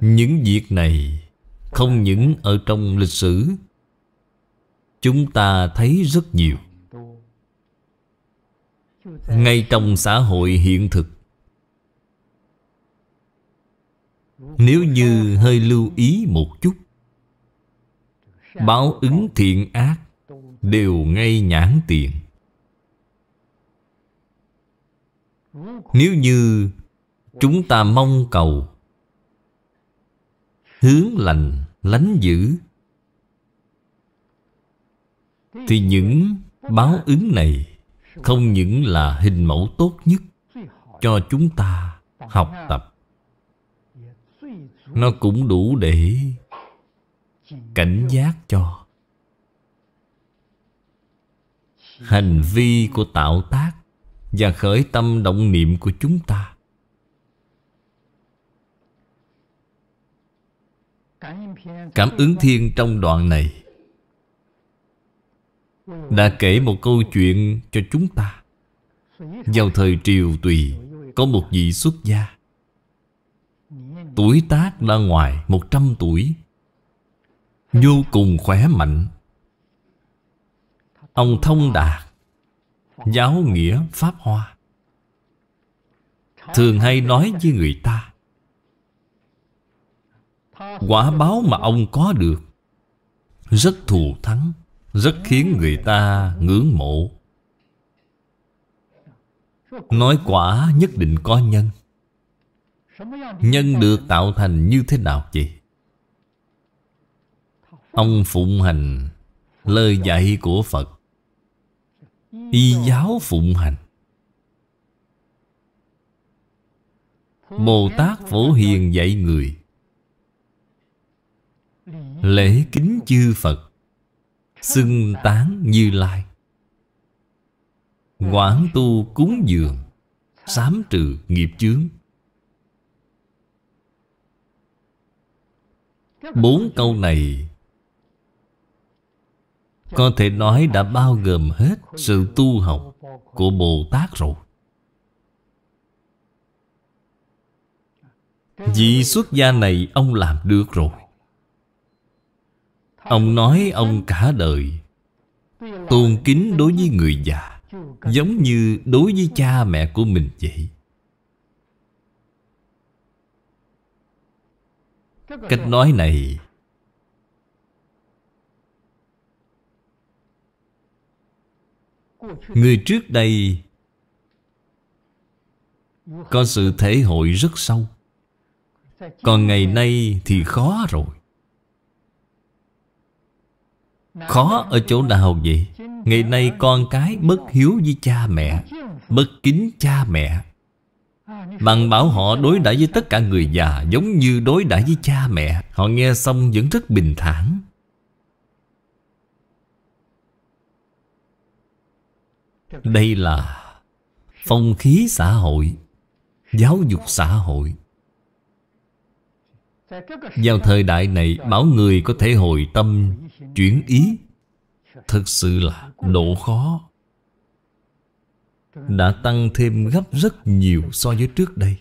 những việc này không những ở trong lịch sử chúng ta thấy rất nhiều ngay trong xã hội hiện thực nếu như hơi lưu ý một chút báo ứng thiện ác đều ngay nhãn tiền nếu như chúng ta mong cầu hướng lành lánh dữ thì những báo ứng này không những là hình mẫu tốt nhất cho chúng ta học tập nó cũng đủ để cảnh giác cho hành vi của tạo tác và khởi tâm động niệm của chúng ta Cảm ứng thiên trong đoạn này Đã kể một câu chuyện cho chúng ta Vào thời triều tùy Có một vị xuất gia Tuổi tác ra ngoài 100 tuổi Vô cùng khỏe mạnh Ông thông đạt Giáo nghĩa Pháp Hoa Thường hay nói với người ta Quả báo mà ông có được Rất thù thắng Rất khiến người ta ngưỡng mộ Nói quả nhất định có nhân Nhân được tạo thành như thế nào vậy? Ông phụng hành Lời dạy của Phật Y giáo phụng hành Bồ Tát Phổ Hiền dạy người lễ kính chư phật xưng tán như lai ngoãn tu cúng dường sám trừ nghiệp chướng bốn câu này có thể nói đã bao gồm hết sự tu học của bồ tát rồi Vì xuất gia này ông làm được rồi Ông nói ông cả đời Tôn kính đối với người già Giống như đối với cha mẹ của mình vậy Cách nói này Người trước đây Có sự thể hội rất sâu Còn ngày nay thì khó rồi Khó ở chỗ nào vậy Ngày nay con cái bất hiếu với cha mẹ Bất kính cha mẹ bằng bảo họ đối đãi với tất cả người già Giống như đối đãi với cha mẹ Họ nghe xong vẫn rất bình thản Đây là phong khí xã hội Giáo dục xã hội Vào thời đại này Bảo người có thể hồi tâm chuyển ý thật sự là độ khó đã tăng thêm gấp rất nhiều so với trước đây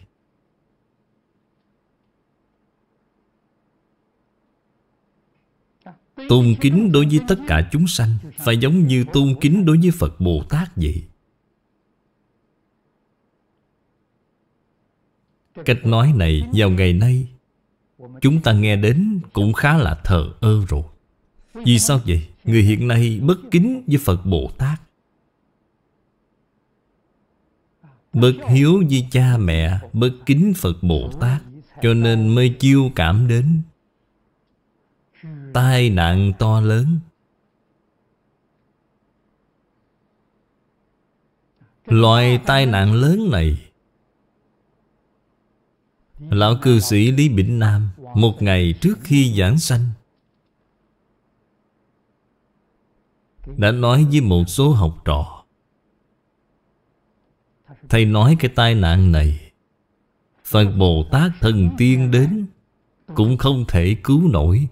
Tôn kính đối với tất cả chúng sanh Phải giống như tôn kính đối với Phật Bồ Tát vậy Cách nói này vào ngày nay Chúng ta nghe đến cũng khá là thờ ơ rồi vì sao vậy? Người hiện nay bất kính với Phật Bồ Tát Bất hiếu với cha mẹ Bất kính Phật Bồ Tát Cho nên mới chiêu cảm đến Tai nạn to lớn Loại tai nạn lớn này Lão cư sĩ Lý Bỉnh Nam Một ngày trước khi giảng sanh Đã nói với một số học trò Thầy nói cái tai nạn này Phật Bồ Tát thần tiên đến Cũng không thể cứu nổi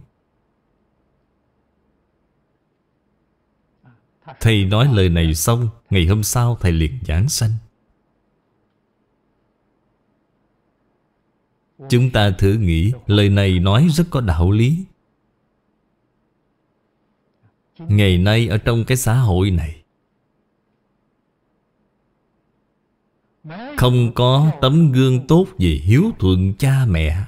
Thầy nói lời này xong Ngày hôm sau thầy liền giảng sanh Chúng ta thử nghĩ Lời này nói rất có đạo lý Ngày nay ở trong cái xã hội này Không có tấm gương tốt về hiếu thuận cha mẹ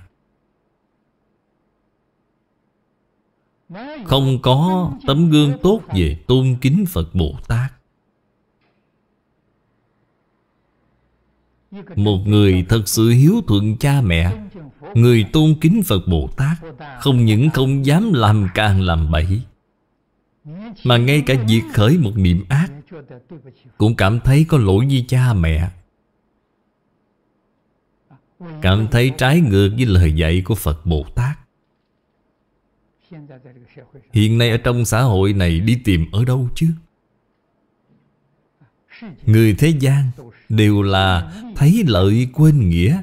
Không có tấm gương tốt về tôn kính Phật Bồ Tát Một người thật sự hiếu thuận cha mẹ Người tôn kính Phật Bồ Tát Không những không dám làm càng làm bậy mà ngay cả việc khởi một niệm ác Cũng cảm thấy có lỗi với cha mẹ Cảm thấy trái ngược với lời dạy của Phật Bồ Tát Hiện nay ở trong xã hội này đi tìm ở đâu chứ? Người thế gian đều là thấy lợi quên nghĩa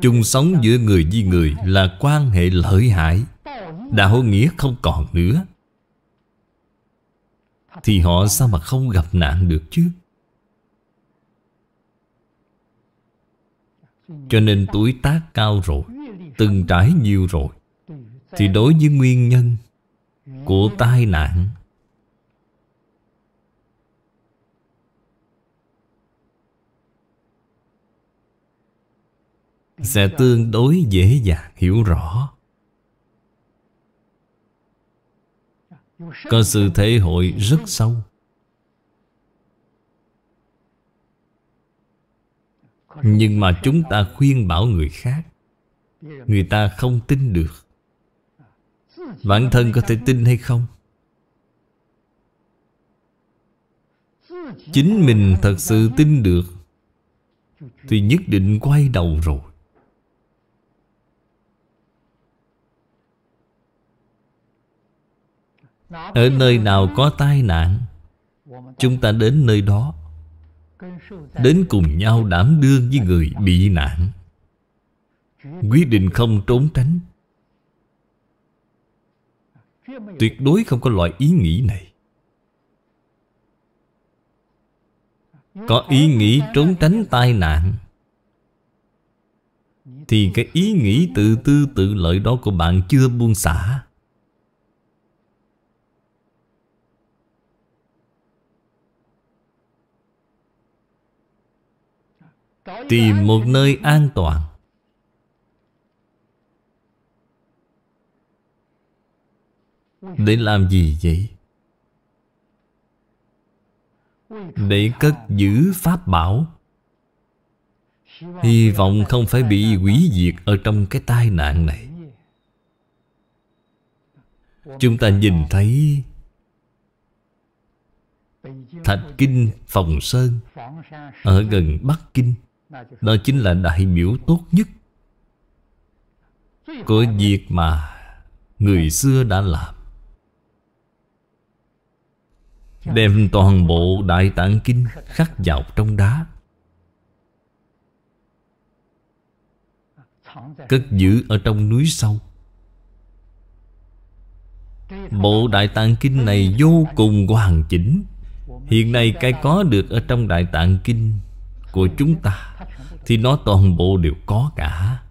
Chung sống giữa người với người là quan hệ lợi hại Đạo nghĩa không còn nữa Thì họ sao mà không gặp nạn được chứ Cho nên tuổi tác cao rồi Từng trải nhiều rồi Thì đối với nguyên nhân Của tai nạn Sẽ tương đối dễ dàng hiểu rõ Có sự thể hội rất sâu Nhưng mà chúng ta khuyên bảo người khác Người ta không tin được Bản thân có thể tin hay không? Chính mình thật sự tin được Thì nhất định quay đầu rồi Ở nơi nào có tai nạn Chúng ta đến nơi đó Đến cùng nhau đảm đương với người bị nạn Quyết định không trốn tránh Tuyệt đối không có loại ý nghĩ này Có ý nghĩ trốn tránh tai nạn Thì cái ý nghĩ tự tư tự lợi đó của bạn chưa buông xả Tìm một nơi an toàn Để làm gì vậy? Để cất giữ Pháp bảo Hy vọng không phải bị hủy diệt Ở trong cái tai nạn này Chúng ta nhìn thấy Thạch Kinh Phòng Sơn Ở gần Bắc Kinh đó chính là đại biểu tốt nhất Của việc mà Người xưa đã làm Đem toàn bộ Đại Tạng Kinh khắc vào trong đá Cất giữ ở trong núi sâu Bộ Đại Tạng Kinh này vô cùng hoàn chỉnh Hiện nay cái có được ở trong Đại Tạng Kinh của chúng ta thì nó toàn bộ đều có cả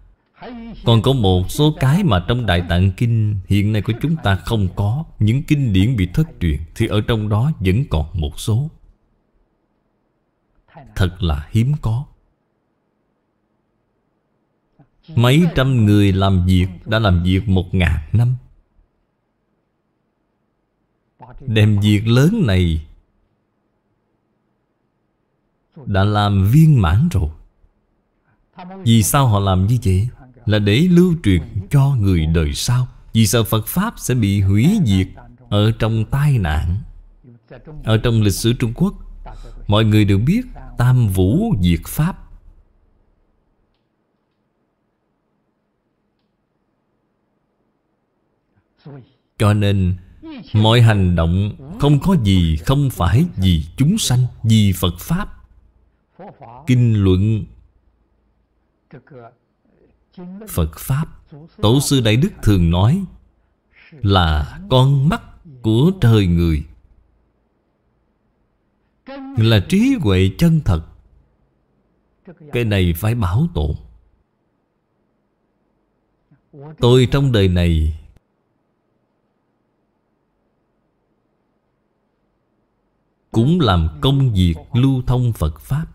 Còn có một số cái mà trong Đại Tạng Kinh Hiện nay của chúng ta không có Những kinh điển bị thất truyền Thì ở trong đó vẫn còn một số Thật là hiếm có Mấy trăm người làm việc Đã làm việc một ngàn năm Đem việc lớn này Đã làm viên mãn rồi vì sao họ làm như vậy? Là để lưu truyền cho người đời sau Vì sợ Phật Pháp sẽ bị hủy diệt Ở trong tai nạn Ở trong lịch sử Trung Quốc Mọi người đều biết Tam Vũ Diệt Pháp Cho nên Mọi hành động không có gì không phải vì chúng sanh, vì Phật Pháp Kinh luận Phật Pháp Tổ sư Đại Đức thường nói Là con mắt của trời người Là trí huệ chân thật Cái này phải bảo tồn Tôi trong đời này Cũng làm công việc lưu thông Phật Pháp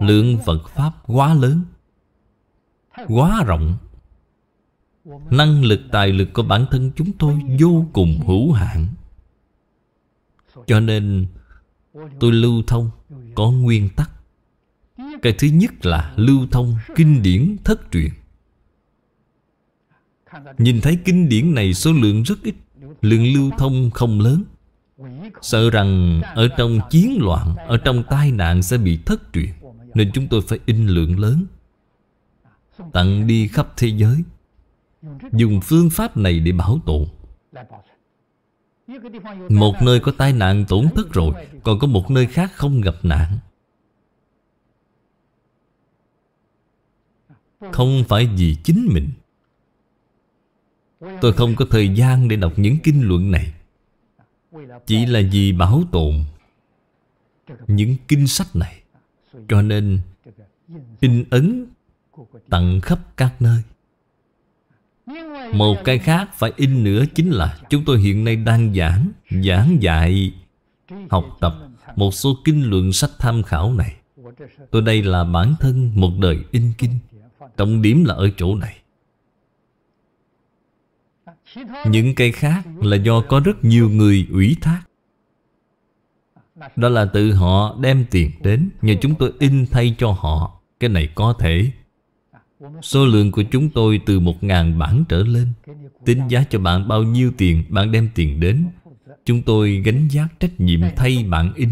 Lượng Phật Pháp quá lớn Quá rộng Năng lực tài lực của bản thân chúng tôi vô cùng hữu hạn Cho nên tôi lưu thông có nguyên tắc Cái thứ nhất là lưu thông kinh điển thất truyền Nhìn thấy kinh điển này số lượng rất ít Lượng lưu thông không lớn Sợ rằng ở trong chiến loạn Ở trong tai nạn sẽ bị thất truyền nên chúng tôi phải in lượng lớn Tặng đi khắp thế giới Dùng phương pháp này để bảo tồn Một nơi có tai nạn tổn thất rồi Còn có một nơi khác không gặp nạn Không phải vì chính mình Tôi không có thời gian để đọc những kinh luận này Chỉ là vì bảo tồn Những kinh sách này cho nên in ấn tận khắp các nơi Một cái khác phải in nữa chính là Chúng tôi hiện nay đang giảng Giảng dạy Học tập Một số kinh luận sách tham khảo này Tôi đây là bản thân một đời in kinh Trọng điểm là ở chỗ này Những cây khác là do có rất nhiều người ủy thác đó là tự họ đem tiền đến Nhờ chúng tôi in thay cho họ Cái này có thể Số lượng của chúng tôi từ 1.000 bản trở lên Tính giá cho bạn bao nhiêu tiền Bạn đem tiền đến Chúng tôi gánh giác trách nhiệm thay bạn in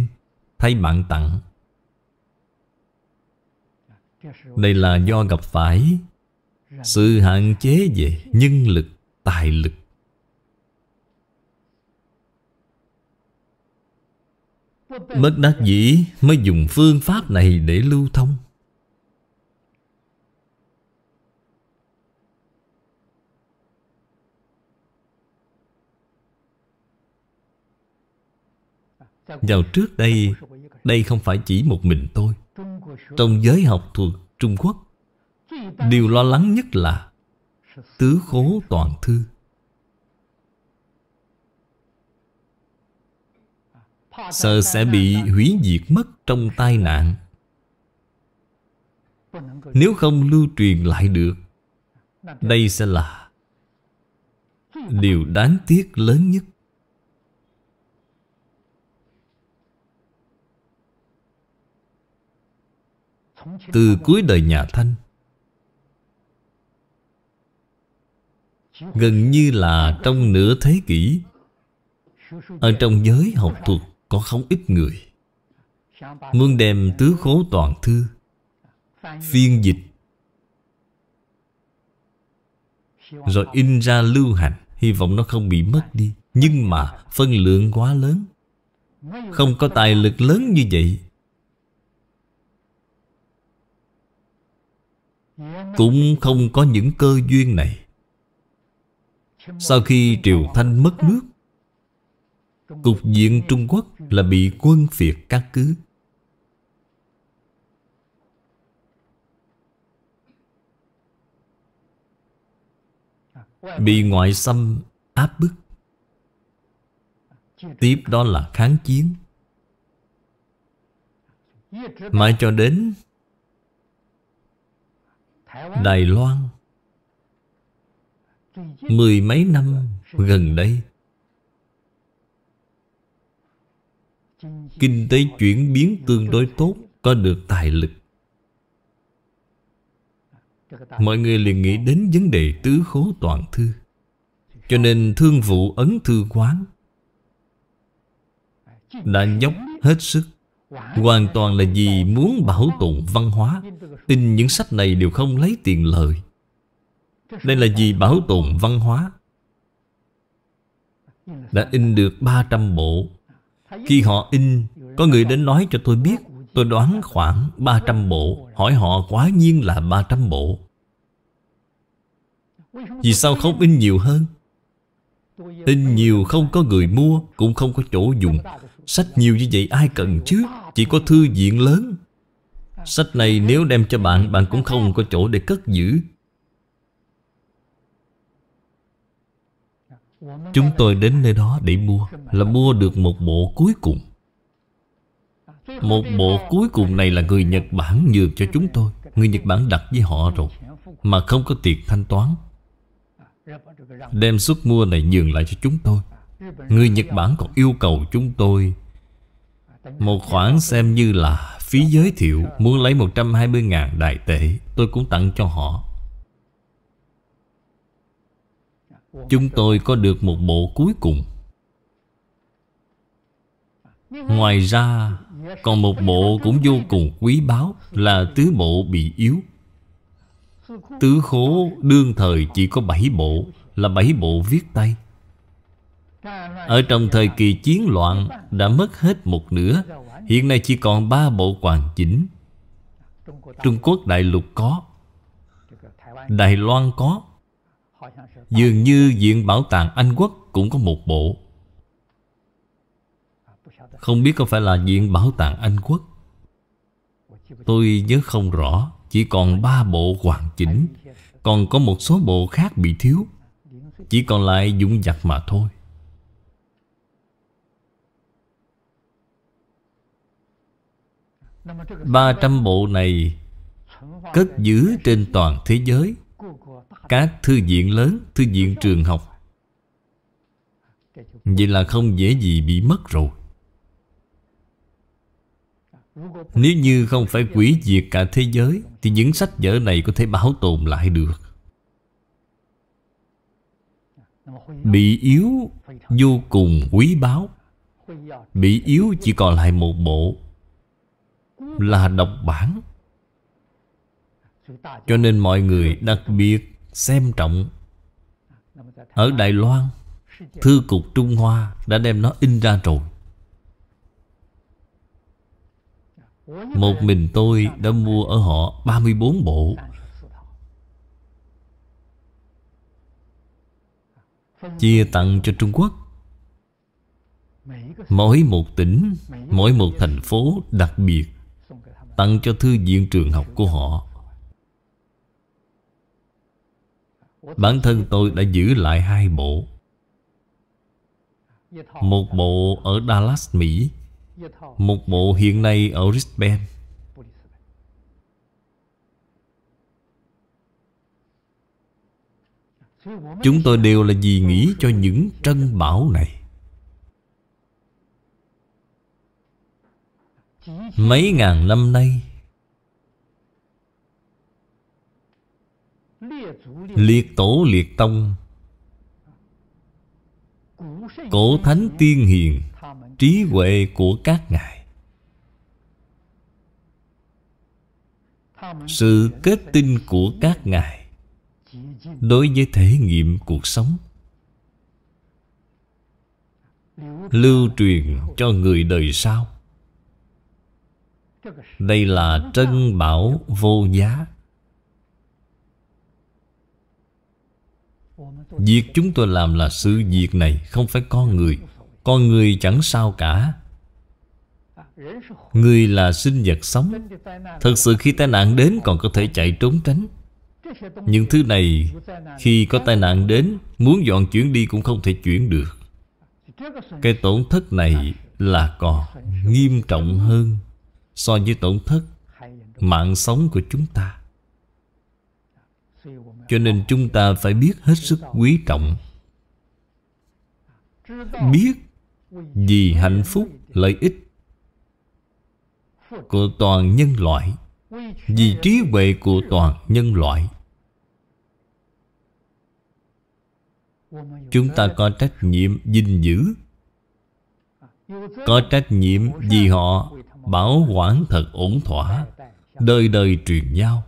Thay bạn tặng Đây là do gặp phải Sự hạn chế về nhân lực, tài lực Bất đắc dĩ mới dùng phương pháp này để lưu thông Vào trước đây Đây không phải chỉ một mình tôi Trong giới học thuộc Trung Quốc Điều lo lắng nhất là Tứ khố toàn thư Sợ sẽ bị hủy diệt mất trong tai nạn Nếu không lưu truyền lại được Đây sẽ là Điều đáng tiếc lớn nhất Từ cuối đời nhà Thanh Gần như là trong nửa thế kỷ Ở trong giới học thuật có không ít người Muốn đem tứ khố toàn thư Phiên dịch Rồi in ra lưu hành Hy vọng nó không bị mất đi Nhưng mà phân lượng quá lớn Không có tài lực lớn như vậy Cũng không có những cơ duyên này Sau khi Triều Thanh mất nước Cục diện Trung Quốc là bị quân phiệt cắt cứ Bị ngoại xâm áp bức Tiếp đó là kháng chiến Mãi cho đến Đài Loan Mười mấy năm gần đây kinh tế chuyển biến tương đối tốt có được tài lực mọi người liền nghĩ đến vấn đề tứ khố toàn thư cho nên thương vụ ấn thư quán đã dốc hết sức hoàn toàn là vì muốn bảo tồn văn hóa in những sách này đều không lấy tiền lời đây là vì bảo tồn văn hóa đã in được 300 bộ khi họ in Có người đến nói cho tôi biết Tôi đoán khoảng 300 bộ Hỏi họ quá nhiên là 300 bộ Vì sao không in nhiều hơn In nhiều không có người mua Cũng không có chỗ dùng Sách nhiều như vậy ai cần chứ Chỉ có thư viện lớn Sách này nếu đem cho bạn Bạn cũng không có chỗ để cất giữ Chúng tôi đến nơi đó để mua Là mua được một bộ cuối cùng Một bộ cuối cùng này là người Nhật Bản nhường cho chúng tôi Người Nhật Bản đặt với họ rồi Mà không có tiền thanh toán Đem suất mua này nhường lại cho chúng tôi Người Nhật Bản còn yêu cầu chúng tôi Một khoản xem như là phí giới thiệu Muốn lấy 120.000 đại tệ Tôi cũng tặng cho họ Chúng tôi có được một bộ cuối cùng Ngoài ra Còn một bộ cũng vô cùng quý báu Là tứ bộ bị yếu Tứ khố đương thời chỉ có bảy bộ Là bảy bộ viết tay Ở trong thời kỳ chiến loạn Đã mất hết một nửa Hiện nay chỉ còn ba bộ hoàn chỉnh Trung Quốc đại lục có Đài Loan có Dường như Viện Bảo tàng Anh Quốc cũng có một bộ Không biết có phải là Viện Bảo tàng Anh Quốc Tôi nhớ không rõ Chỉ còn ba bộ hoàn chỉnh Còn có một số bộ khác bị thiếu Chỉ còn lại dũng giặc mà thôi ba trăm bộ này cất giữ trên toàn thế giới các thư viện lớn, thư viện trường học. Vậy là không dễ gì bị mất rồi. Nếu như không phải quỷ diệt cả thế giới Thì những sách vở này có thể bảo tồn lại được Bị yếu vô cùng quý báu Bị yếu chỉ còn lại một bộ Là độc bản Cho nên mọi người đặc biệt xem trọng ở Đài Loan Thư cục Trung Hoa đã đem nó in ra rồi Một mình tôi đã mua ở họ 34 bộ Chia tặng cho Trung Quốc Mỗi một tỉnh Mỗi một thành phố đặc biệt Tặng cho thư viện trường học của họ Bản thân tôi đã giữ lại hai bộ Một bộ ở Dallas, Mỹ Một bộ hiện nay ở Brisbane Chúng tôi đều là gì nghĩ cho những trân bảo này Mấy ngàn năm nay Liệt tổ liệt tông Cổ thánh tiên hiền Trí huệ của các ngài Sự kết tinh của các ngài Đối với thể nghiệm cuộc sống Lưu truyền cho người đời sau Đây là trân bảo vô giá Việc chúng tôi làm là sự việc này Không phải con người Con người chẳng sao cả Người là sinh vật sống Thật sự khi tai nạn đến còn có thể chạy trốn tránh Những thứ này Khi có tai nạn đến Muốn dọn chuyển đi cũng không thể chuyển được Cái tổn thất này là còn nghiêm trọng hơn So với tổn thất Mạng sống của chúng ta cho nên chúng ta phải biết hết sức quý trọng Biết vì hạnh phúc lợi ích của toàn nhân loại Vì trí huệ của toàn nhân loại Chúng ta có trách nhiệm gìn giữ Có trách nhiệm vì họ bảo quản thật ổn thỏa Đời đời truyền nhau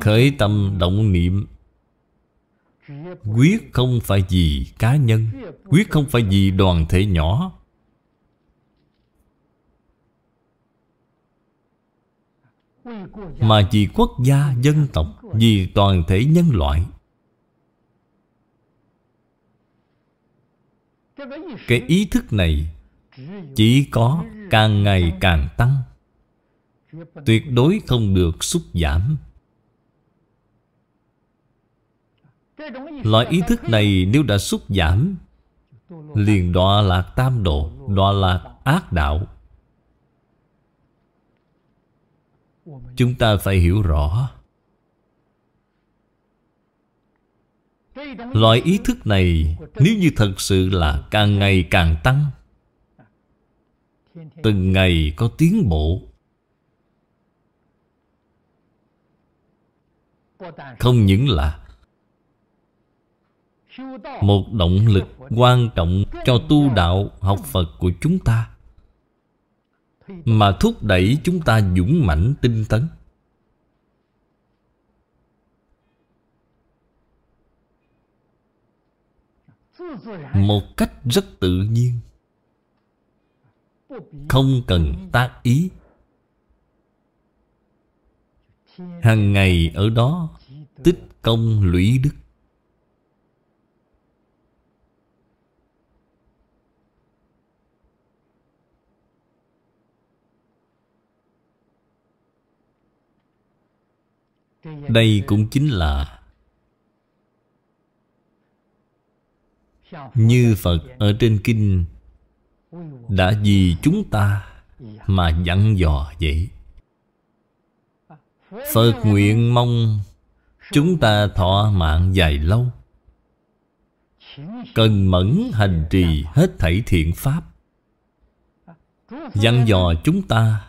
Khởi tâm động niệm Quyết không phải vì cá nhân Quyết không phải vì đoàn thể nhỏ Mà vì quốc gia, dân tộc Vì toàn thể nhân loại Cái ý thức này Chỉ có càng ngày càng tăng Tuyệt đối không được xúc giảm Loại ý thức này nếu đã xúc giảm Liền đọa lạc tam độ Đọa lạc ác đạo Chúng ta phải hiểu rõ Loại ý thức này Nếu như thật sự là càng ngày càng tăng Từng ngày có tiến bộ Không những là một động lực quan trọng cho tu đạo học Phật của chúng ta mà thúc đẩy chúng ta dũng mãnh tinh tấn một cách rất tự nhiên không cần tác ý hàng ngày ở đó tích công lũy đức Đây cũng chính là Như Phật ở trên kinh Đã vì chúng ta Mà dặn dò vậy Phật nguyện mong Chúng ta thọ mạng dài lâu Cần mẫn hành trì hết thảy thiện pháp Dặn dò chúng ta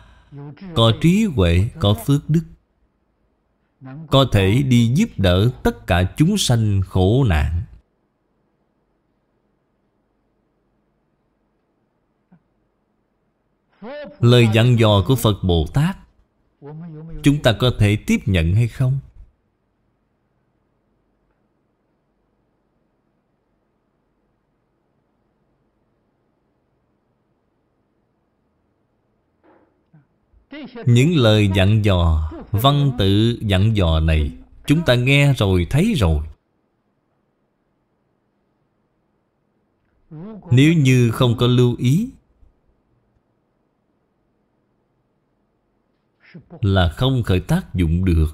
Có trí huệ, có phước đức có thể đi giúp đỡ tất cả chúng sanh khổ nạn lời dặn dò của phật bồ tát chúng ta có thể tiếp nhận hay không Những lời dặn dò Văn tự dặn dò này Chúng ta nghe rồi thấy rồi Nếu như không có lưu ý Là không khởi tác dụng được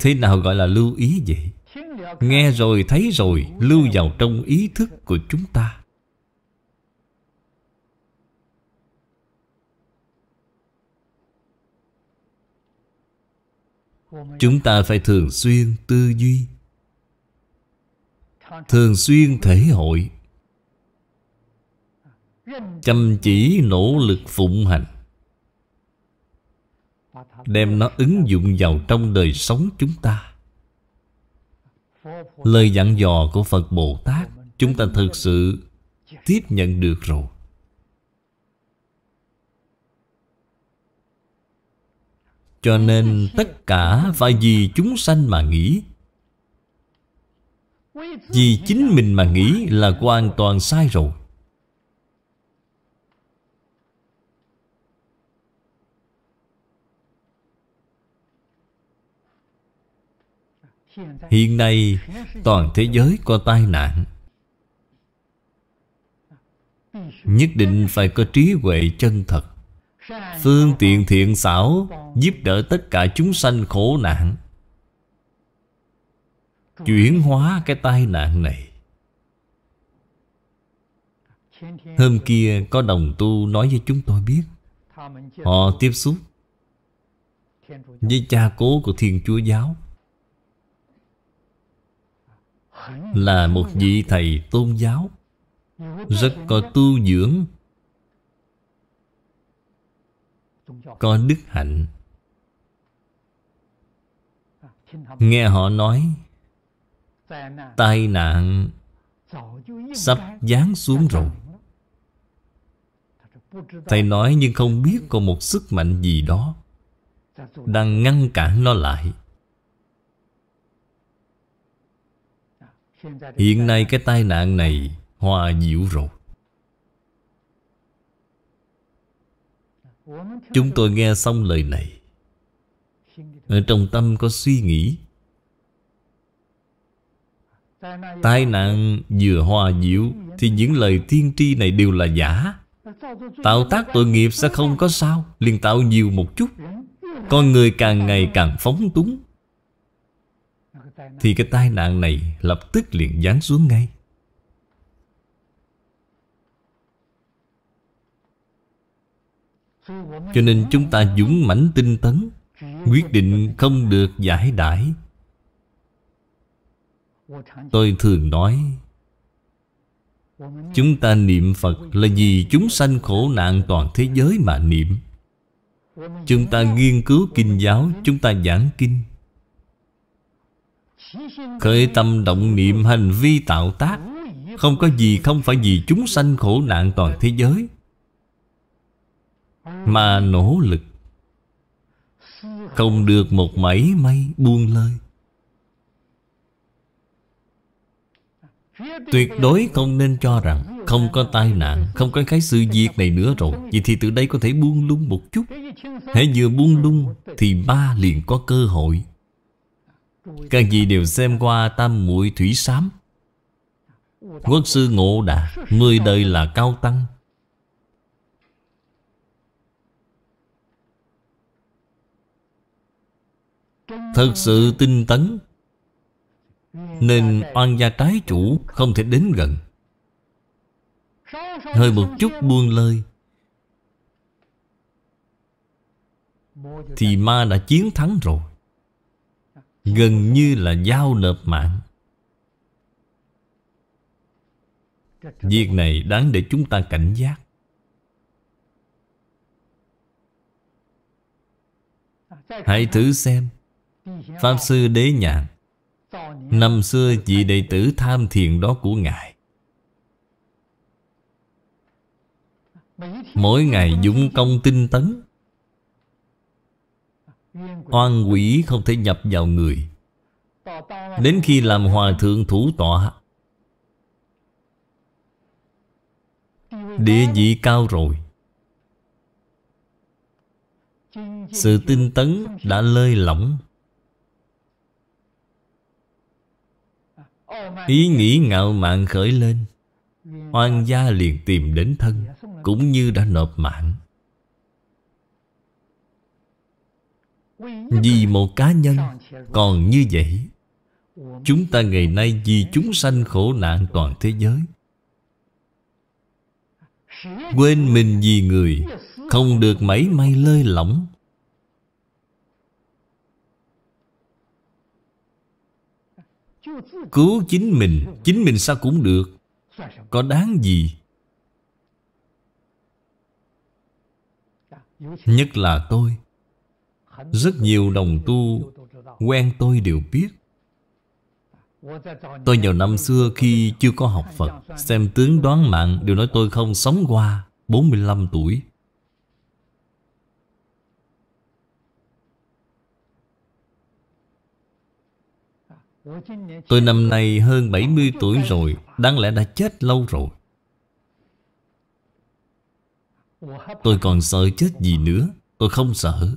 Thế nào gọi là lưu ý vậy? Nghe rồi thấy rồi lưu vào trong ý thức của chúng ta chúng ta phải thường xuyên tư duy thường xuyên thể hội chăm chỉ nỗ lực phụng hành đem nó ứng dụng vào trong đời sống chúng ta lời dặn dò của phật bồ tát chúng ta thực sự tiếp nhận được rồi Cho nên tất cả phải vì chúng sanh mà nghĩ Vì chính mình mà nghĩ là hoàn toàn sai rồi Hiện nay toàn thế giới có tai nạn Nhất định phải có trí huệ chân thật Phương tiện thiện xảo Giúp đỡ tất cả chúng sanh khổ nạn Chuyển hóa cái tai nạn này Hôm kia có đồng tu nói với chúng tôi biết Họ tiếp xúc Với cha cố của Thiên Chúa Giáo Là một vị thầy tôn giáo Rất có tu dưỡng có đức hạnh nghe họ nói tai nạn sắp giáng xuống rồi thầy nói nhưng không biết có một sức mạnh gì đó đang ngăn cản nó lại hiện nay cái tai nạn này hòa diệu rồi Chúng tôi nghe xong lời này Ở trong tâm có suy nghĩ Tai nạn vừa hòa diệu Thì những lời tiên tri này đều là giả Tạo tác tội nghiệp sẽ không có sao liền tạo nhiều một chút Con người càng ngày càng phóng túng Thì cái tai nạn này lập tức liền giáng xuống ngay Cho nên chúng ta dũng mãnh tinh tấn Quyết định không được giải đãi Tôi thường nói Chúng ta niệm Phật là vì chúng sanh khổ nạn toàn thế giới mà niệm Chúng ta nghiên cứu kinh giáo, chúng ta giảng kinh Khởi tâm động niệm hành vi tạo tác Không có gì không phải vì chúng sanh khổ nạn toàn thế giới mà nỗ lực Không được một mảy may buông lơi Tuyệt đối không nên cho rằng Không có tai nạn Không có cái sự việc này nữa rồi Vậy thì từ đây có thể buông lung một chút Hãy vừa buông lung Thì ba liền có cơ hội Các gì đều xem qua Tam muội thủy sám Quốc sư ngộ đạt Mười đời là cao tăng Thật sự tinh tấn Nên oan gia trái chủ không thể đến gần Hơi một chút buông lơi Thì ma đã chiến thắng rồi Gần như là giao nộp mạng Việc này đáng để chúng ta cảnh giác Hãy thử xem Pháp Sư Đế Nhạn Năm xưa vị đệ tử tham thiền đó của Ngài Mỗi ngày dũng công tinh tấn Oan quỷ không thể nhập vào người Đến khi làm hòa thượng thủ tọa Địa vị cao rồi Sự tinh tấn đã lơi lỏng Ý nghĩ ngạo mạn khởi lên Oan gia liền tìm đến thân Cũng như đã nộp mạng Vì một cá nhân Còn như vậy Chúng ta ngày nay vì chúng sanh khổ nạn toàn thế giới Quên mình vì người Không được mảy may lơi lỏng Cứu chính mình Chính mình sao cũng được Có đáng gì Nhất là tôi Rất nhiều đồng tu Quen tôi đều biết Tôi vào năm xưa khi chưa có học Phật Xem tướng đoán mạng Đều nói tôi không sống qua 45 tuổi Tôi năm nay hơn 70 tuổi rồi Đáng lẽ đã chết lâu rồi Tôi còn sợ chết gì nữa Tôi không sợ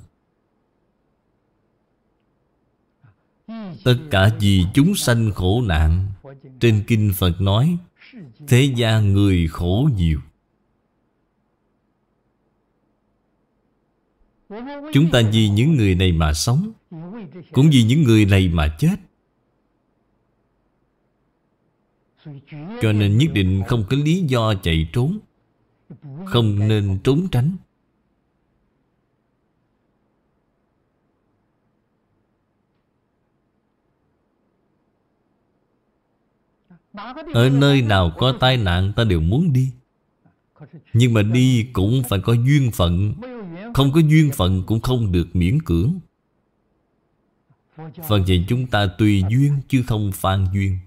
Tất cả vì chúng sanh khổ nạn Trên Kinh Phật nói Thế gian người khổ nhiều Chúng ta vì những người này mà sống Cũng vì những người này mà chết Cho nên nhất định không có lý do chạy trốn Không nên trốn tránh Ở nơi nào có tai nạn ta đều muốn đi Nhưng mà đi cũng phải có duyên phận Không có duyên phận cũng không được miễn cưỡng Phần dạy chúng ta tùy duyên chứ không phan duyên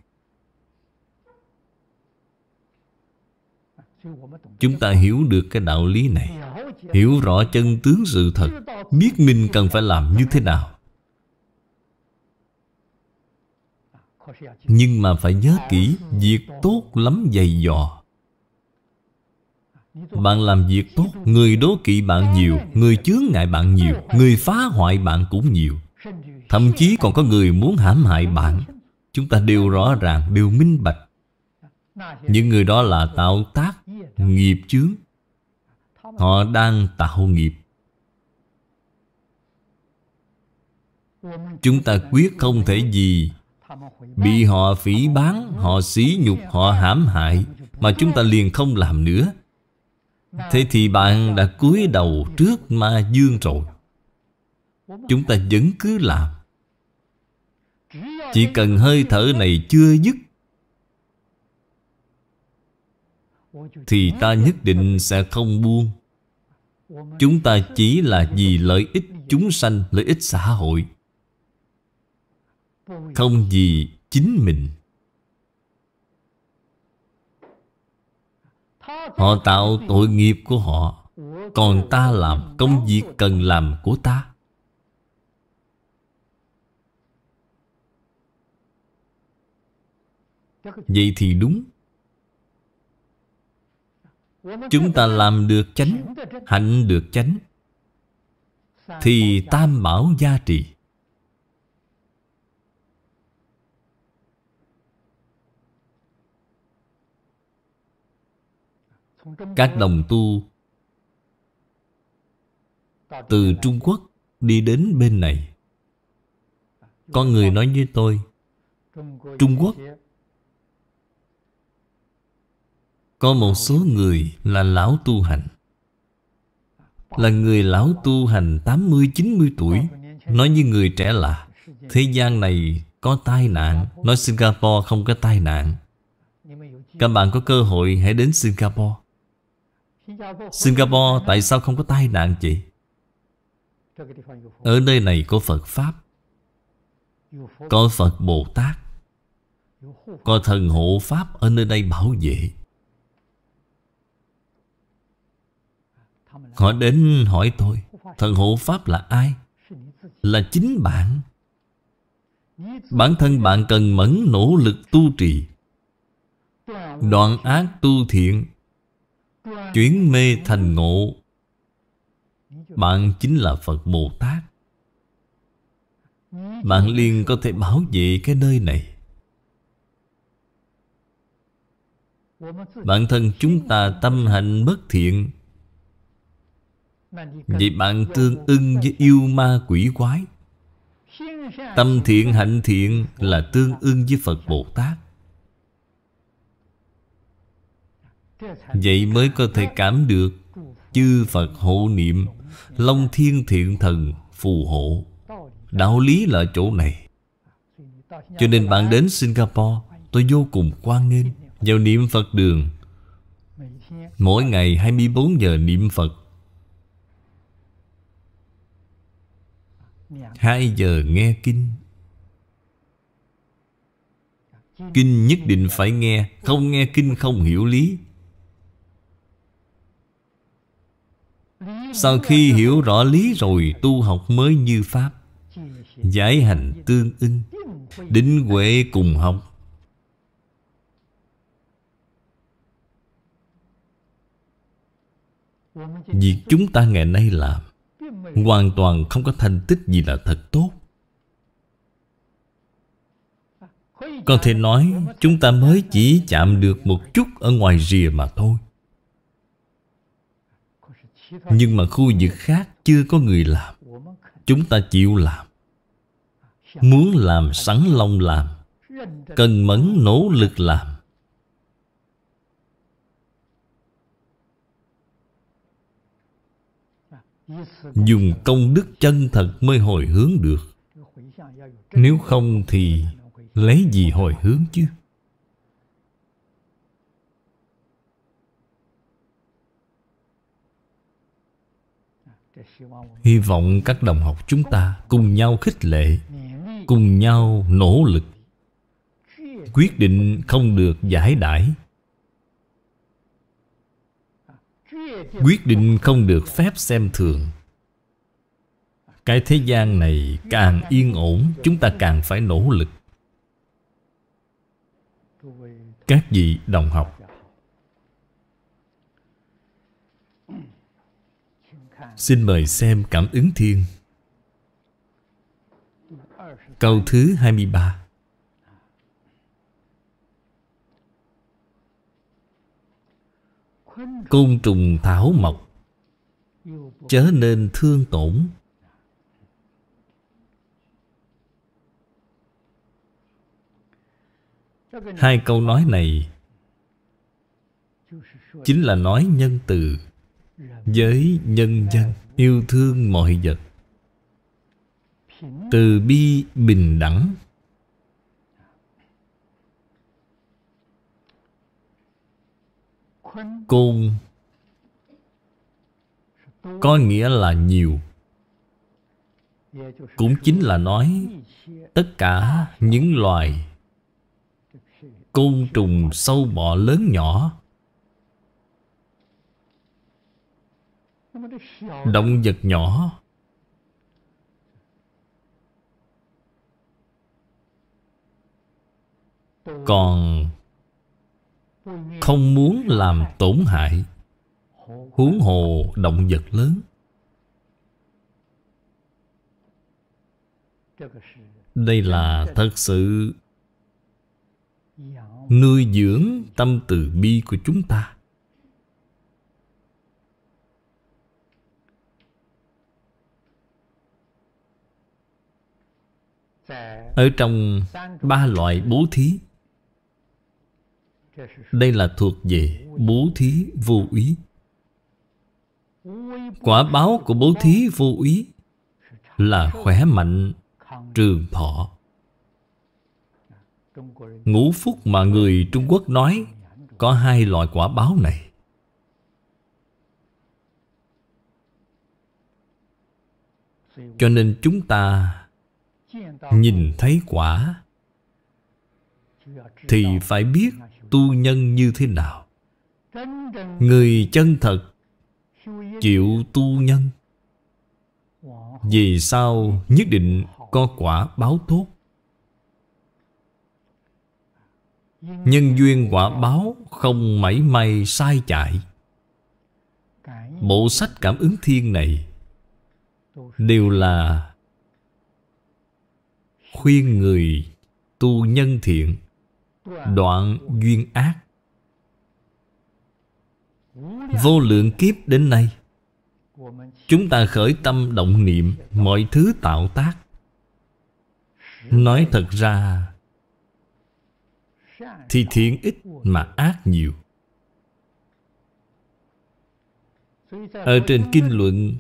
Chúng ta hiểu được cái đạo lý này Hiểu rõ chân tướng sự thật Biết mình cần phải làm như thế nào Nhưng mà phải nhớ kỹ Việc tốt lắm dày dò Bạn làm việc tốt Người đố kỵ bạn nhiều Người chướng ngại bạn nhiều Người phá hoại bạn cũng nhiều Thậm chí còn có người muốn hãm hại bạn Chúng ta đều rõ ràng, đều minh bạch Những người đó là tạo tác nghiệp chướng họ đang tạo nghiệp chúng ta quyết không thể gì bị họ phỉ bán họ xí nhục họ hãm hại mà chúng ta liền không làm nữa thế thì bạn đã cúi đầu trước ma dương rồi chúng ta vẫn cứ làm chỉ cần hơi thở này chưa dứt Thì ta nhất định sẽ không buông Chúng ta chỉ là vì lợi ích chúng sanh Lợi ích xã hội Không vì chính mình Họ tạo tội nghiệp của họ Còn ta làm công việc cần làm của ta Vậy thì đúng Chúng ta làm được chánh Hạnh được chánh Thì tam bảo gia trì Các đồng tu Từ Trung Quốc đi đến bên này Có người nói với tôi Trung Quốc Có một số người là lão tu hành Là người lão tu hành 80-90 tuổi Nói như người trẻ là Thế gian này có tai nạn Nói Singapore không có tai nạn Các bạn có cơ hội hãy đến Singapore Singapore tại sao không có tai nạn chị? Ở nơi này có Phật Pháp Có Phật Bồ Tát Có thần hộ Pháp ở nơi đây bảo vệ Họ đến hỏi tôi Thần hộ Pháp là ai? Là chính bạn Bản thân bạn cần mẫn nỗ lực tu trì Đoạn ác tu thiện Chuyển mê thành ngộ Bạn chính là Phật Bồ Tát Bạn liền có thể bảo vệ cái nơi này Bản thân chúng ta tâm hạnh bất thiện vì bạn tương ưng với yêu ma quỷ quái Tâm thiện hạnh thiện là tương ưng với Phật Bồ Tát Vậy mới có thể cảm được Chư Phật hộ niệm Long thiên thiện thần phù hộ Đạo lý là chỗ này Cho nên bạn đến Singapore Tôi vô cùng quan nghênh Vào niệm Phật đường Mỗi ngày 24 giờ niệm Phật Dạ. Hai giờ nghe kinh Kinh nhất định phải nghe Không nghe kinh không hiểu lý Sau khi hiểu rõ lý rồi Tu học mới như Pháp Giải hành tương ưng đính huệ cùng học Việc chúng ta ngày nay làm Hoàn toàn không có thành tích gì là thật tốt Có thể nói chúng ta mới chỉ chạm được một chút ở ngoài rìa mà thôi Nhưng mà khu vực khác chưa có người làm Chúng ta chịu làm Muốn làm sẵn lòng làm Cần mẫn nỗ lực làm dùng công đức chân thật mới hồi hướng được nếu không thì lấy gì hồi hướng chứ hy vọng các đồng học chúng ta cùng nhau khích lệ cùng nhau nỗ lực quyết định không được giải đãi quyết định không được phép xem thường cái thế gian này càng yên ổn chúng ta càng phải nỗ lực các vị đồng học xin mời xem cảm ứng thiên câu thứ 23 Côn trùng thảo mộc Chớ nên thương tổn Hai câu nói này Chính là nói nhân từ Với nhân dân Yêu thương mọi vật Từ bi bình đẳng côn có nghĩa là nhiều cũng chính là nói tất cả những loài côn trùng sâu bọ lớn nhỏ động vật nhỏ còn không muốn làm tổn hại Huống hồ động vật lớn Đây là thật sự Nuôi dưỡng tâm từ bi của chúng ta Ở trong ba loại bố thí đây là thuộc về bố thí vô ý Quả báo của bố thí vô ý Là khỏe mạnh, trường thọ Ngũ phúc mà người Trung Quốc nói Có hai loại quả báo này Cho nên chúng ta Nhìn thấy quả Thì phải biết tu nhân như thế nào Người chân thật Chịu tu nhân Vì sao nhất định có quả báo tốt Nhân duyên quả báo không mảy may sai chạy Bộ sách cảm ứng thiên này Đều là khuyên người tu nhân thiện đoạn duyên ác vô lượng kiếp đến nay chúng ta khởi tâm động niệm mọi thứ tạo tác nói thật ra thì thiện ít mà ác nhiều ở trên kinh luận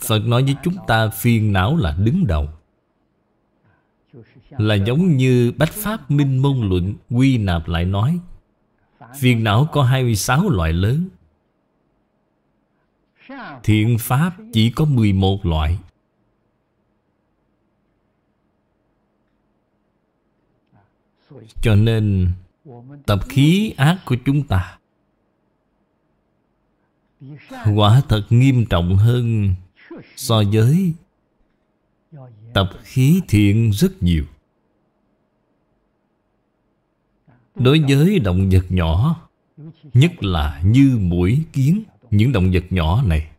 phật nói với chúng ta phiền não là đứng đầu là giống như Bách Pháp Minh Môn Luận quy nạp lại nói Phiền não có 26 loại lớn Thiện Pháp chỉ có 11 loại Cho nên Tập khí ác của chúng ta Quả thật nghiêm trọng hơn So với Tập khí thiện rất nhiều Đối với động vật nhỏ Nhất là như mũi kiến Những động vật nhỏ này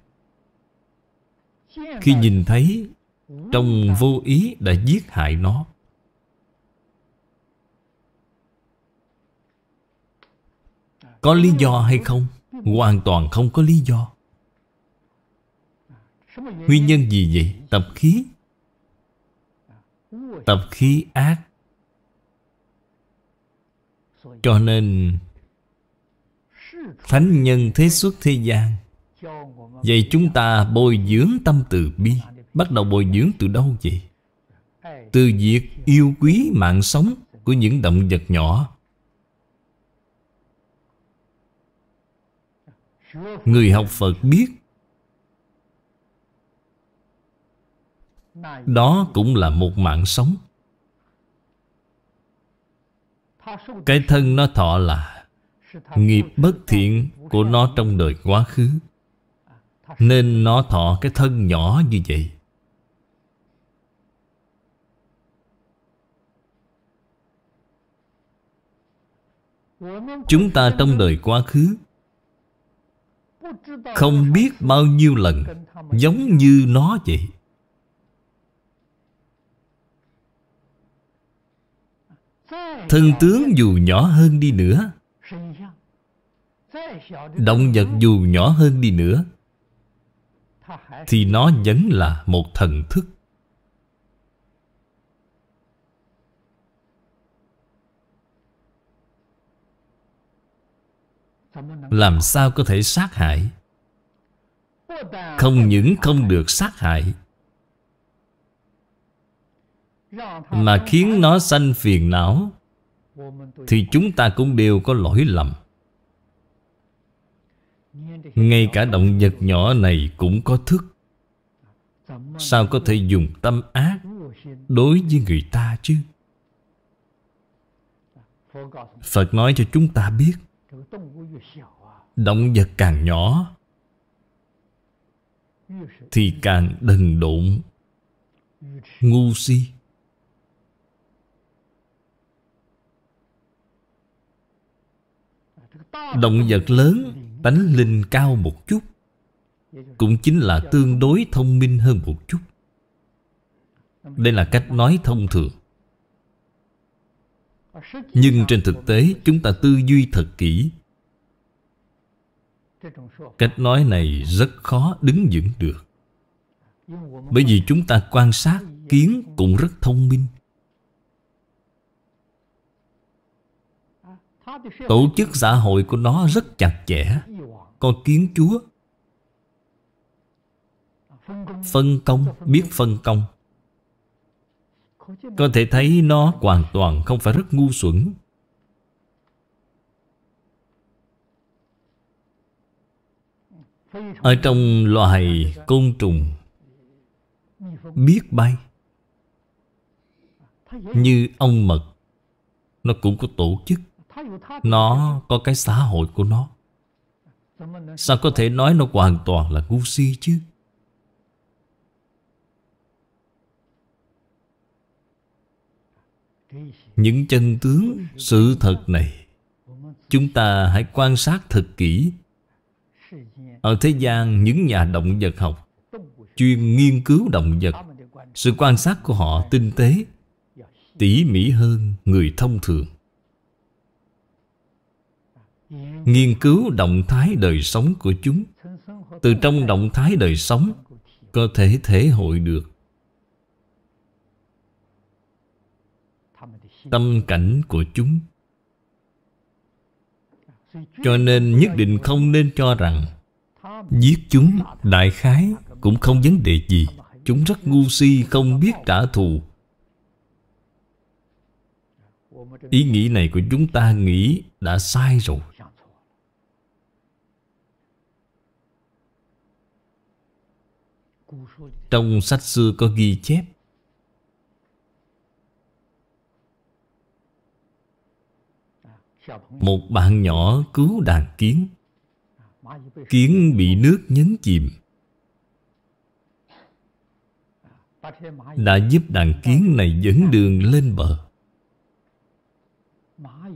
Khi nhìn thấy Trong vô ý đã giết hại nó Có lý do hay không? Hoàn toàn không có lý do Nguyên nhân gì vậy? Tập khí Tập khí ác cho nên Thánh nhân thế xuất thế gian Vậy chúng ta bồi dưỡng tâm từ bi Bắt đầu bồi dưỡng từ đâu vậy? Từ việc yêu quý mạng sống Của những động vật nhỏ Người học Phật biết Đó cũng là một mạng sống cái thân nó thọ là Nghiệp bất thiện của nó trong đời quá khứ Nên nó thọ cái thân nhỏ như vậy Chúng ta trong đời quá khứ Không biết bao nhiêu lần Giống như nó vậy Thân tướng dù nhỏ hơn đi nữa Động vật dù nhỏ hơn đi nữa Thì nó vẫn là một thần thức Làm sao có thể sát hại Không những không được sát hại mà khiến nó sanh phiền não Thì chúng ta cũng đều có lỗi lầm Ngay cả động vật nhỏ này cũng có thức Sao có thể dùng tâm ác Đối với người ta chứ Phật nói cho chúng ta biết Động vật càng nhỏ Thì càng đần độn Ngu si Động vật lớn Tánh linh cao một chút Cũng chính là tương đối thông minh hơn một chút Đây là cách nói thông thường Nhưng trên thực tế Chúng ta tư duy thật kỹ Cách nói này rất khó đứng vững được Bởi vì chúng ta quan sát Kiến cũng rất thông minh Tổ chức xã hội của nó rất chặt chẽ Có kiến chúa Phân công, biết phân công Có thể thấy nó hoàn toàn không phải rất ngu xuẩn Ở trong loài côn trùng Biết bay Như ong mật Nó cũng có tổ chức nó có cái xã hội của nó Sao có thể nói nó hoàn toàn là ngu si chứ Những chân tướng sự thật này Chúng ta hãy quan sát thật kỹ Ở thế gian những nhà động vật học Chuyên nghiên cứu động vật Sự quan sát của họ tinh tế Tỉ mỉ hơn người thông thường nghiên cứu động thái đời sống của chúng từ trong động thái đời sống có thể thể hội được tâm cảnh của chúng cho nên nhất định không nên cho rằng giết chúng đại khái cũng không vấn đề gì chúng rất ngu si không biết trả thù ý nghĩ này của chúng ta nghĩ đã sai rồi Trong sách xưa có ghi chép Một bạn nhỏ cứu đàn kiến Kiến bị nước nhấn chìm Đã giúp đàn kiến này dẫn đường lên bờ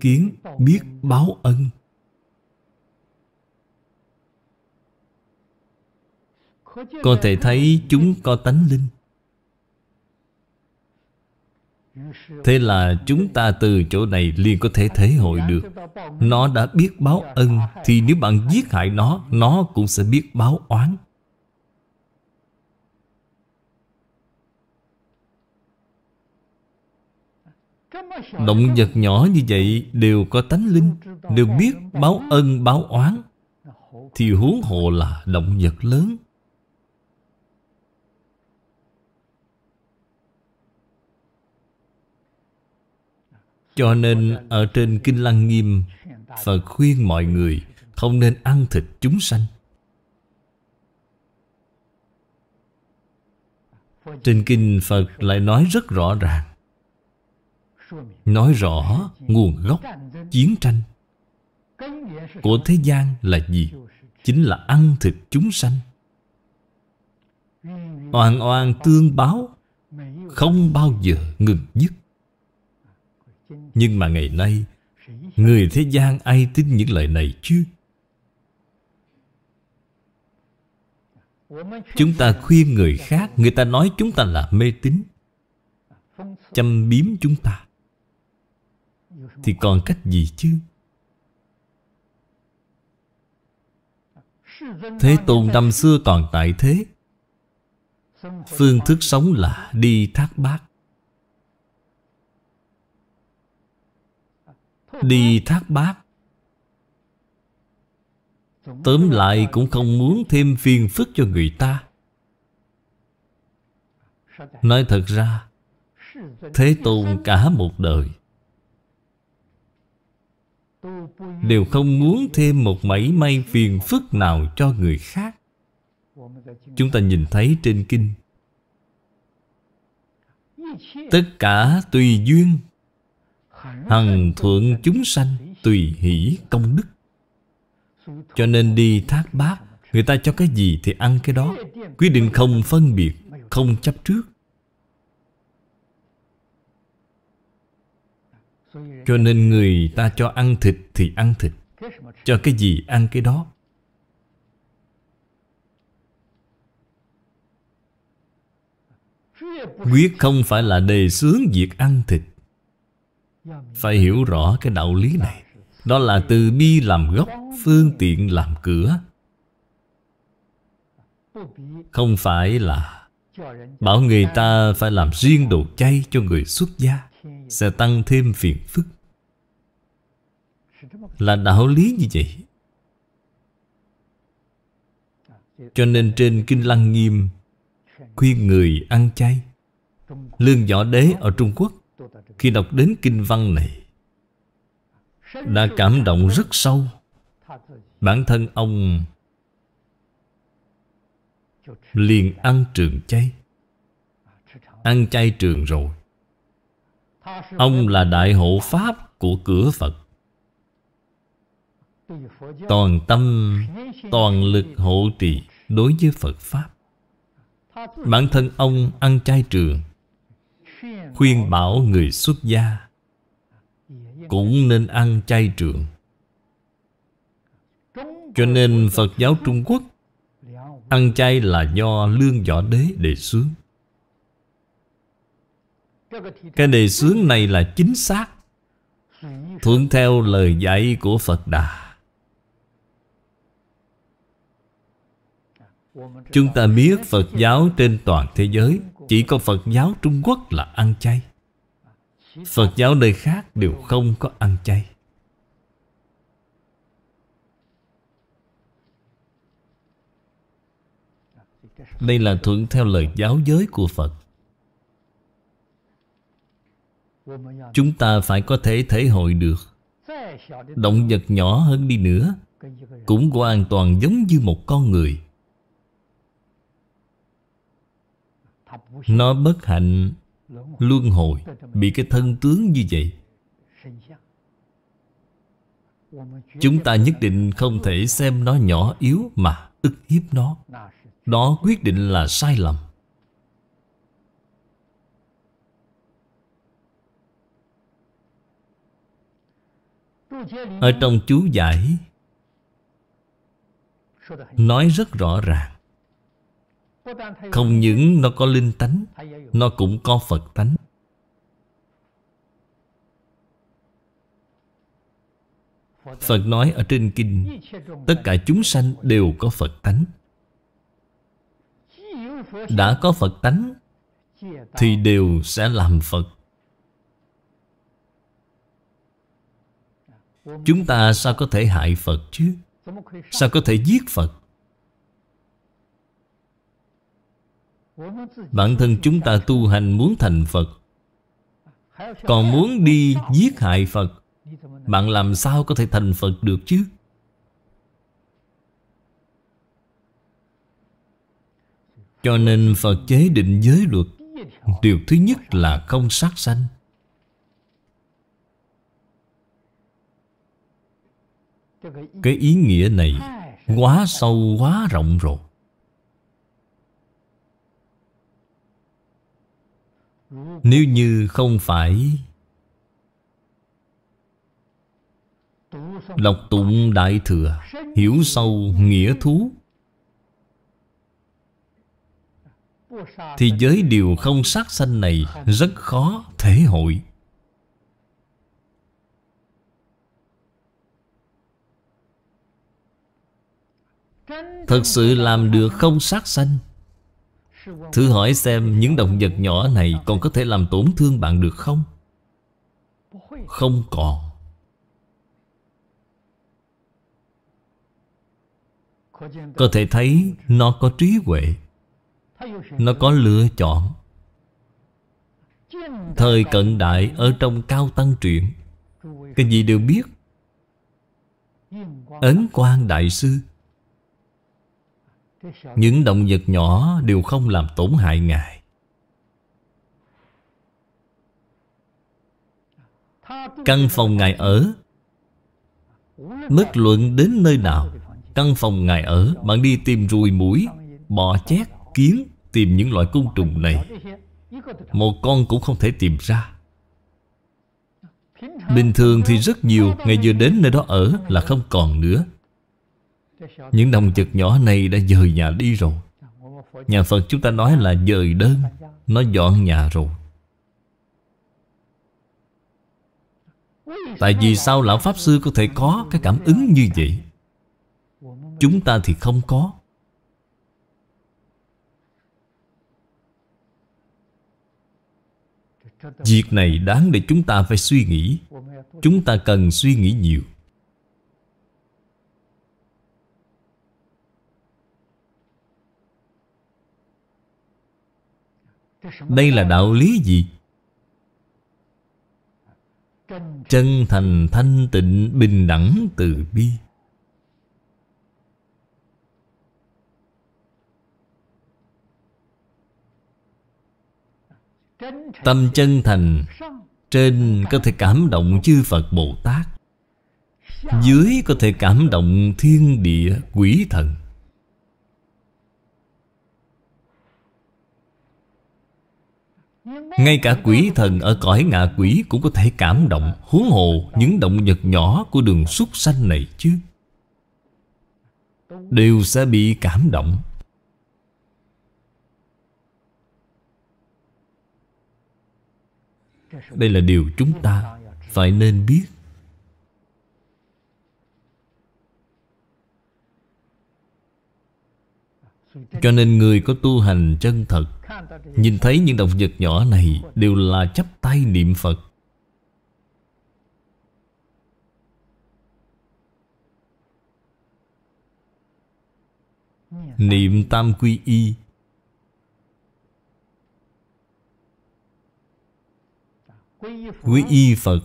Kiến biết báo ân Có thể thấy chúng có tánh linh Thế là chúng ta từ chỗ này liền có thể thể hội được Nó đã biết báo ân Thì nếu bạn giết hại nó Nó cũng sẽ biết báo oán Động vật nhỏ như vậy đều có tánh linh Đều biết báo ân báo oán Thì huống hồ là động vật lớn Cho nên ở trên Kinh Lăng Nghiêm Phật khuyên mọi người Không nên ăn thịt chúng sanh Trên Kinh Phật lại nói rất rõ ràng Nói rõ nguồn gốc chiến tranh Của thế gian là gì? Chính là ăn thịt chúng sanh Oan oan tương báo Không bao giờ ngừng dứt nhưng mà ngày nay Người thế gian ai tin những lời này chứ Chúng ta khuyên người khác Người ta nói chúng ta là mê tín Châm biếm chúng ta Thì còn cách gì chứ Thế Tôn năm xưa còn tại thế Phương thức sống là đi thác bát đi thác bát Tóm lại cũng không muốn thêm phiền phức cho người ta Nói thật ra Thế Tôn cả một đời Đều không muốn thêm một mảy may phiền phức nào cho người khác Chúng ta nhìn thấy trên kinh Tất cả tùy duyên hằng thuận chúng sanh tùy hỷ công đức cho nên đi thác bát người ta cho cái gì thì ăn cái đó quyết định không phân biệt không chấp trước cho nên người ta cho ăn thịt thì ăn thịt cho cái gì ăn cái đó quyết không phải là đề xướng việc ăn thịt phải hiểu rõ cái đạo lý này Đó là từ bi làm gốc Phương tiện làm cửa Không phải là Bảo người ta phải làm riêng đồ chay cho người xuất gia Sẽ tăng thêm phiền phức Là đạo lý như vậy Cho nên trên Kinh Lăng Nghiêm Khuyên người ăn chay Lương Võ Đế ở Trung Quốc khi đọc đến kinh văn này Đã cảm động rất sâu Bản thân ông Liền ăn trường chay Ăn chay trường rồi Ông là đại hộ pháp của cửa Phật Toàn tâm, toàn lực hộ trì đối với Phật Pháp Bản thân ông ăn chay trường khuyên bảo người xuất gia cũng nên ăn chay trường cho nên Phật giáo Trung Quốc Ăn chay là do Lương Võ Đế đề xướng Cái đề xướng này là chính xác Thuận theo lời dạy của Phật Đà Chúng ta biết Phật giáo trên toàn thế giới chỉ có Phật giáo Trung Quốc là ăn chay Phật giáo nơi khác đều không có ăn chay Đây là thuận theo lời giáo giới của Phật Chúng ta phải có thể thể hội được Động vật nhỏ hơn đi nữa Cũng hoàn toàn giống như một con người Nó bất hạnh Luân hồi Bị cái thân tướng như vậy Chúng ta nhất định không thể xem nó nhỏ yếu mà ức hiếp nó Đó quyết định là sai lầm Ở trong chú giải Nói rất rõ ràng không những nó có linh tánh Nó cũng có Phật tánh Phật nói ở trên kinh Tất cả chúng sanh đều có Phật tánh Đã có Phật tánh Thì đều sẽ làm Phật Chúng ta sao có thể hại Phật chứ Sao có thể giết Phật Bản thân chúng ta tu hành muốn thành Phật Còn muốn đi giết hại Phật Bạn làm sao có thể thành Phật được chứ Cho nên Phật chế định giới luật Điều thứ nhất là không sát sanh Cái ý nghĩa này quá sâu quá rộng rồi Nếu như không phải lọc tụng Đại Thừa Hiểu sâu nghĩa thú Thì giới điều không sát sanh này Rất khó thể hội Thật sự làm được không sát sanh Thử hỏi xem những động vật nhỏ này còn có thể làm tổn thương bạn được không? Không còn Có thể thấy nó có trí huệ Nó có lựa chọn Thời cận đại ở trong cao tăng truyện Cái gì đều biết Ấn quan đại sư những động vật nhỏ đều không làm tổn hại Ngài Căn phòng Ngài ở bất luận đến nơi nào Căn phòng Ngài ở Bạn đi tìm ruồi mũi Bọ chét, kiến Tìm những loại côn trùng này Một con cũng không thể tìm ra Bình thường thì rất nhiều Ngày vừa đến nơi đó ở là không còn nữa những đồng vật nhỏ này đã dời nhà đi rồi Nhà Phật chúng ta nói là dời đơn Nó dọn nhà rồi Tại vì sao Lão Pháp Sư có thể có cái cảm ứng như vậy Chúng ta thì không có Việc này đáng để chúng ta phải suy nghĩ Chúng ta cần suy nghĩ nhiều Đây là đạo lý gì? Chân thành thanh tịnh bình đẳng từ bi Tâm chân thành Trên có thể cảm động chư Phật Bồ Tát Dưới có thể cảm động thiên địa quỷ thần Ngay cả quỷ thần ở cõi ngạ quỷ cũng có thể cảm động Huống hồ những động vật nhỏ của đường súc sanh này chứ Đều sẽ bị cảm động Đây là điều chúng ta phải nên biết Cho nên người có tu hành chân thật Nhìn thấy những động vật nhỏ này Đều là chắp tay niệm Phật Niệm tam quy y Quy y Phật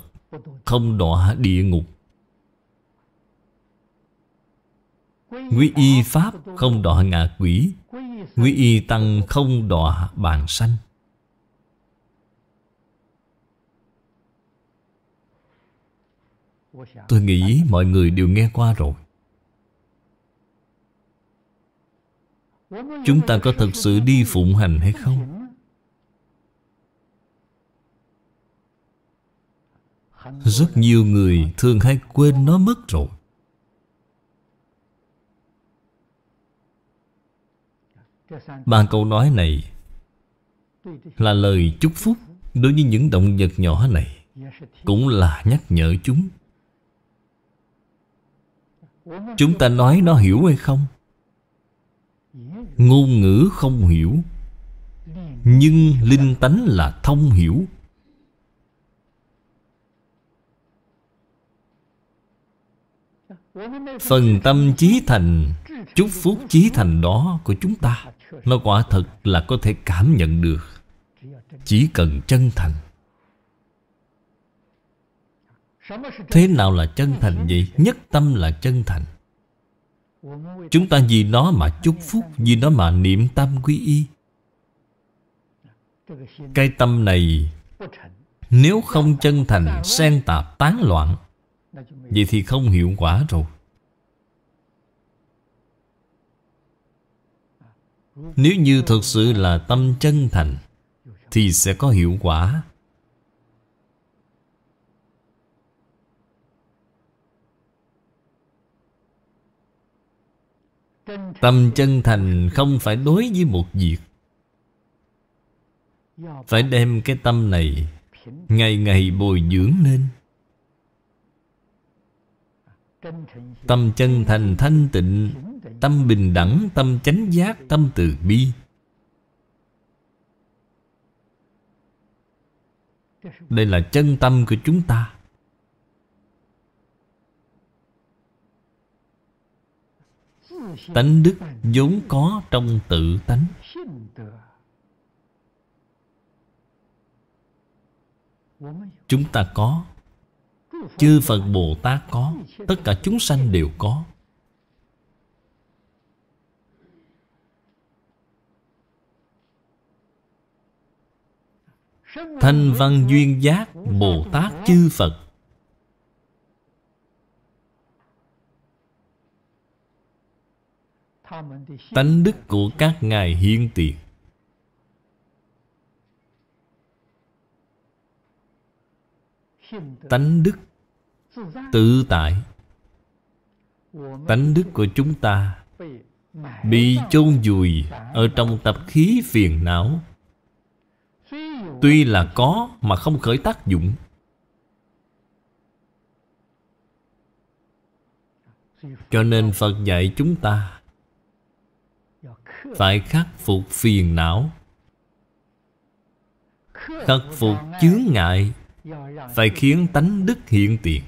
Không đọa địa ngục Quy y Pháp Không đọa ngạ quỷ Nguy y tăng không đọa bàn sanh Tôi nghĩ mọi người đều nghe qua rồi Chúng ta có thật sự đi phụng hành hay không? Rất nhiều người thường hay quên nó mất rồi Ba câu nói này Là lời chúc phúc Đối với những động vật nhỏ này Cũng là nhắc nhở chúng Chúng ta nói nó hiểu hay không? Ngôn ngữ không hiểu Nhưng linh tánh là thông hiểu Phần tâm chí thành Chúc phúc chí thành đó của chúng ta nó quả thật là có thể cảm nhận được Chỉ cần chân thành Thế nào là chân thành vậy? Nhất tâm là chân thành Chúng ta vì nó mà chúc phúc Vì nó mà niệm tâm quy y Cái tâm này Nếu không chân thành Xen tạp tán loạn Vậy thì không hiệu quả rồi Nếu như thật sự là tâm chân thành Thì sẽ có hiệu quả Tâm chân thành không phải đối với một việc Phải đem cái tâm này Ngày ngày bồi dưỡng lên Tâm chân thành thanh tịnh tâm bình đẳng, tâm chánh giác, tâm từ bi. Đây là chân tâm của chúng ta. Tánh đức vốn có trong tự tánh. Chúng ta có Chư Phật Bồ Tát có Tất cả chúng sanh đều có Thanh văn duyên giác Bồ Tát chư Phật Tánh đức của các ngài hiên tiền Tánh đức Tự tại Tánh đức của chúng ta Bị chôn vùi Ở trong tập khí phiền não Tuy là có mà không khởi tác dụng Cho nên Phật dạy chúng ta Phải khắc phục phiền não Khắc phục chướng ngại Phải khiến tánh đức hiện tiền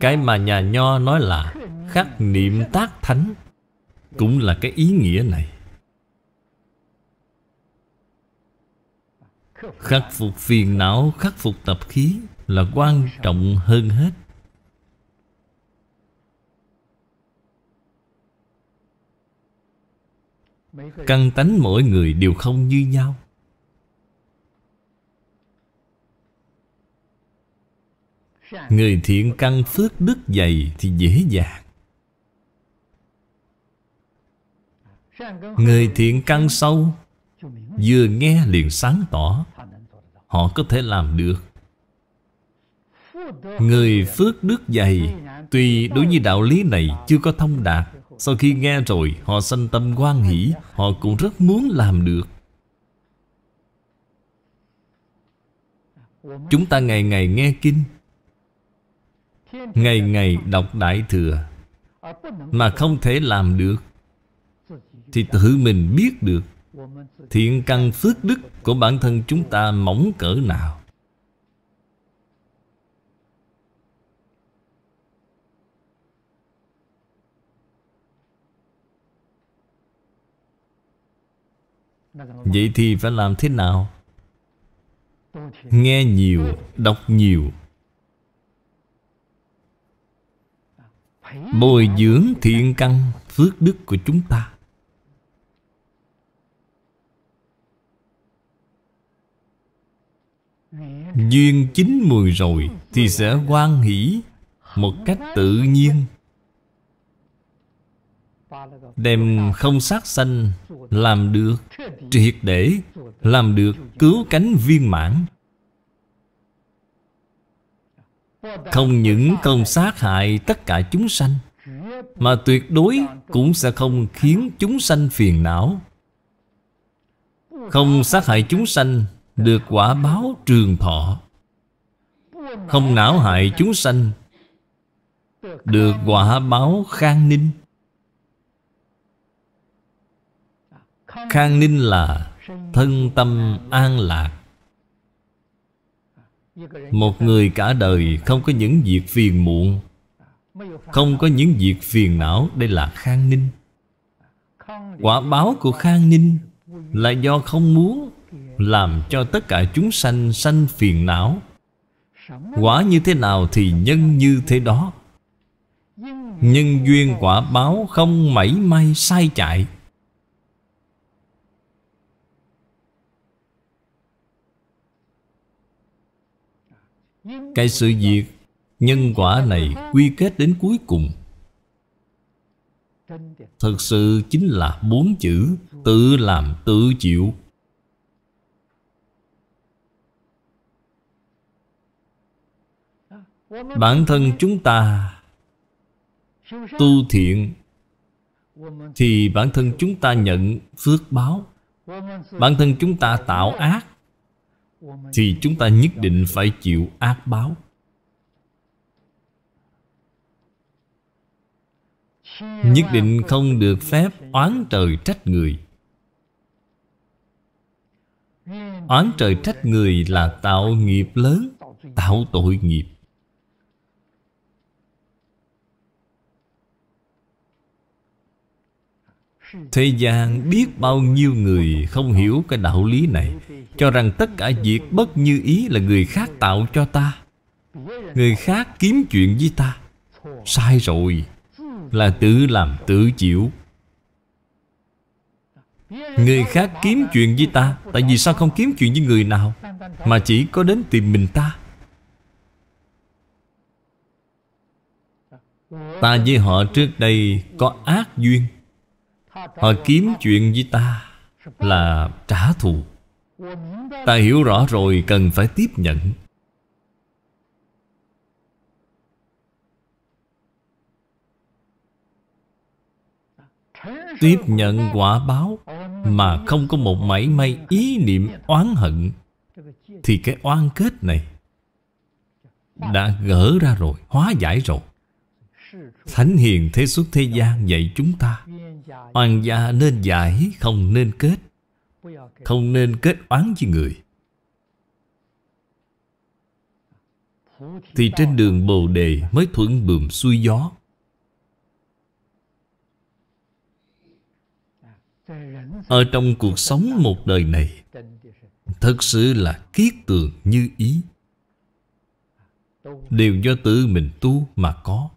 Cái mà nhà nho nói là Khắc niệm tác thánh Cũng là cái ý nghĩa này khắc phục phiền não khắc phục tập khí là quan trọng hơn hết căn tánh mỗi người đều không như nhau người thiện căn phước đức dày thì dễ dàng người thiện căn sâu vừa nghe liền sáng tỏ họ có thể làm được Người phước đức dày Tuy đối với đạo lý này chưa có thông đạt Sau khi nghe rồi họ sanh tâm quan hỷ Họ cũng rất muốn làm được Chúng ta ngày ngày nghe kinh Ngày ngày đọc Đại Thừa Mà không thể làm được Thì tự mình biết được thiện căn phước đức của bản thân chúng ta mỏng cỡ nào Vậy thì phải làm thế nào? Nghe nhiều, đọc nhiều Bồi dưỡng thiện căn phước đức của chúng ta Duyên chín mùi rồi Thì sẽ quan hỷ Một cách tự nhiên Đem không sát sanh Làm được Triệt để Làm được cứu cánh viên mãn Không những không sát hại tất cả chúng sanh Mà tuyệt đối cũng sẽ không khiến chúng sanh phiền não Không sát hại chúng sanh được quả báo trường thọ Không não hại chúng sanh Được quả báo khang ninh Khang ninh là thân tâm an lạc Một người cả đời không có những việc phiền muộn Không có những việc phiền não Đây là khang ninh Quả báo của khang ninh Là do không muốn làm cho tất cả chúng sanh sanh phiền não Quả như thế nào thì nhân như thế đó Nhân duyên quả báo không mảy may sai chạy Cái sự việc Nhân quả này quy kết đến cuối cùng Thật sự chính là bốn chữ Tự làm tự chịu Bản thân chúng ta tu thiện Thì bản thân chúng ta nhận phước báo Bản thân chúng ta tạo ác Thì chúng ta nhất định phải chịu ác báo Nhất định không được phép oán trời trách người Oán trời trách người là tạo nghiệp lớn Tạo tội nghiệp Thế gian biết bao nhiêu người không hiểu cái đạo lý này Cho rằng tất cả việc bất như ý là người khác tạo cho ta Người khác kiếm chuyện với ta Sai rồi Là tự làm tự chịu Người khác kiếm chuyện với ta Tại vì sao không kiếm chuyện với người nào Mà chỉ có đến tìm mình ta Ta với họ trước đây có ác duyên Họ kiếm chuyện với ta Là trả thù Ta hiểu rõ rồi cần phải tiếp nhận Tiếp nhận quả báo Mà không có một mảy may ý niệm oán hận Thì cái oan kết này Đã gỡ ra rồi Hóa giải rồi Thánh hiền thế xuất thế gian dạy chúng ta Hoàng gia nên giải Không nên kết Không nên kết oán với người Thì trên đường Bồ Đề Mới thuận bùm xuôi gió Ở trong cuộc sống một đời này Thật sự là kiết tường như ý Đều do tự mình tu mà có